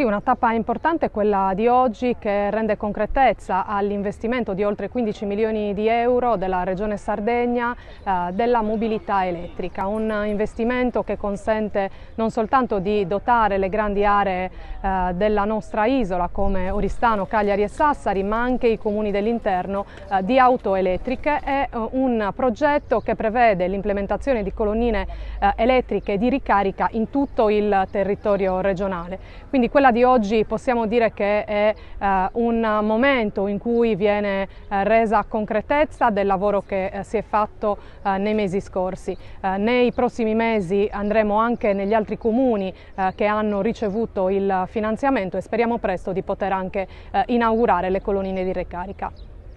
Sì, una tappa importante è quella di oggi che rende concretezza all'investimento di oltre 15 milioni di euro della Regione Sardegna eh, della mobilità elettrica, un investimento che consente non soltanto di dotare le grandi aree eh, della nostra isola come Oristano, Cagliari e Sassari, ma anche i comuni dell'interno eh, di auto elettriche È eh, un progetto che prevede l'implementazione di colonnine eh, elettriche di ricarica in tutto il territorio regionale. Quindi quella di oggi possiamo dire che è eh, un momento in cui viene eh, resa concretezza del lavoro che eh, si è fatto eh, nei mesi scorsi. Eh, nei prossimi mesi andremo anche negli altri comuni eh, che hanno ricevuto il finanziamento e speriamo presto di poter anche inaugurare le colonnine di ricarica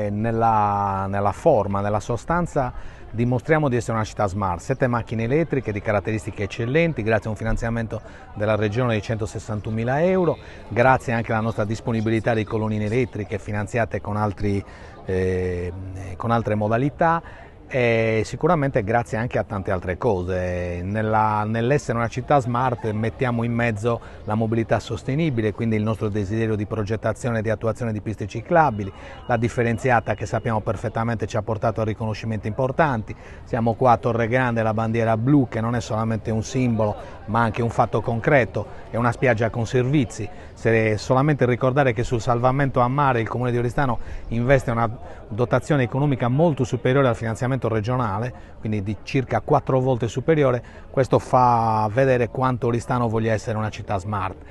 nella, nella, forma, nella sostanza dimostriamo di essere una città smart, sette macchine elettriche di caratteristiche eccellenti grazie a un finanziamento della regione di 161.000 euro, grazie anche alla nostra disponibilità di colonnine elettriche finanziate con, altri, eh, con altre modalità e sicuramente grazie anche a tante altre cose. nell'essere una città smart mettiamo in mezzo la mobilità sostenibile, quindi il nostro desiderio di progettazione e di attuazione di piste ciclabili, la differenziata che sappiamo perfettamente ci ha portato a riconoscimenti importanti. Siamo qua a Torre Grande, la bandiera blu che non è solamente un simbolo ma anche un fatto concreto, è una spiaggia con servizi. Se solamente ricordare che sul salvamento a mare il comune di Oristano investe una dotazione economica molto superiore al finanziamento 100% regionale, quindi di circa quattro volte superiore, questo fa vedere quanto Oristano voglia essere una città smart.